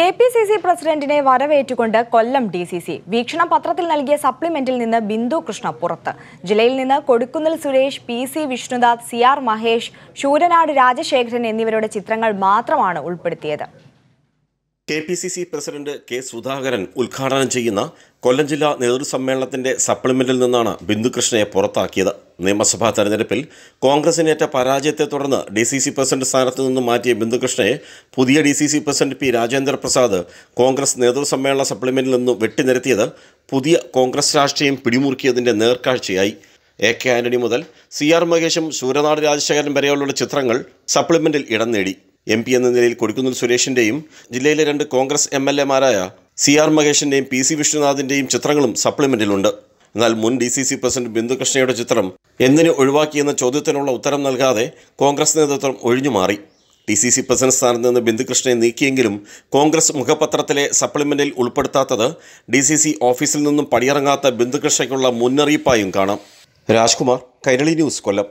K P C C പ്രസിഡന്റിനെ വരവേറ്റുകൊണ്ട് Kollam D C C Veekshanam പത്രത്തിൽ നൽകിയ സപ്ലിമെന്റിൽ നിന്ന് ബിന്ദു കൃഷ്ണ പുറത്ത് ജില്ലയിൽ നിന്ന് Kodikunnil Suresh P C Vishnudas C R Mahesh Sooranad Rajasekharan എന്നിവരുടെ ചിത്രങ്ങൾ മാത്രമാണ് ഉൾപ്പെടുത്തിയത് K P C C president K Sudhakaran ഉദ്ഘാടനം ചെയ്യുന്ന കൊല്ലം ജില്ലാ നേതൃസമ്മേളനത്തിന്റെ സപ്ലിമെന്റിൽ നിന്നാണ് ബിന്ദുകൃഷ്ണയെ പുറത്താക്കിയത് നിയമസഭാ തെരഞ്ഞെടുപ്പിൽ കോൺഗ്രസിനേറ്റ പരാജയത്തെ തുടർന്ന് ഡി സി സി പ്രസിഡന്റ് സ്ഥാനത്ത് നിന്നും മാറ്റിയ ബിന്ദുകൃഷ്ണയെ പുതിയ D C C president P Rajendra Prasad Congress നേതൃസമ്മേളന സപ്ലിമെൻറ്റിൽ നിന്നും വെട്ടിനിരത്തിയത് പുതിയ കോൺഗ്രസ് രാഷ്ട്രീയം പിടിമുറുക്കിയതിൻ്റെ നേർക്കാഴ്ചയായി എ കെ ആന്റണി മുതൽ സി ആർ മഹേഷും സൂര്യനാട് രാജശേഖരൻ വരെയുള്ള ചിത്രങ്ങൾ സപ്ലിമെൻറ്റിൽ ഇടം നേടി എം പി എന്ന നിലയിൽ കൊടിക്കുന്നിൽ സുരേഷിൻ്റെയും ജില്ലയിലെ രണ്ട് കോൺഗ്രസ് എം എൽ എമാരായ സി ആർ മഹേഷിൻ്റെയും പി സി വിഷ്ണുനാഥിൻ്റെയും ചിത്രങ്ങളും സപ്ലിമെൻറ്റിലുണ്ട് എന്നാൽ മുൻ ഡി സി സി പ്രസിഡന്റ് ബിന്ദുകൃഷ്ണയുടെ ചിത്രം എന്തിന് ഒഴിവാക്കിയെന്ന ചോദ്യത്തിനുള്ള ഉത്തരം നൽകാതെ കോൺഗ്രസ് നേതൃത്വം ഒഴിഞ്ഞുമാറി ഡി സി സി പ്രസിഡന്റ് സ്ഥാനത്ത് നിന്ന് ബിന്ദുകൃഷ്ണയെ നീക്കിയെങ്കിലും കോൺഗ്രസ് മുഖപത്രത്തിലെ സപ്ലിമെൻറ്റിൽ ഉൾപ്പെടുത്താത്തത് ഡി സി സി ഓഫീസിൽ നിന്നും പടിയിറങ്ങാത്ത ബിന്ദുകൃഷ്ണയ്ക്കുള്ള മുന്നറിയിപ്പായും കാണാം രാജ്കുമാർ കൈരളി ന്യൂസ് കൊല്ലം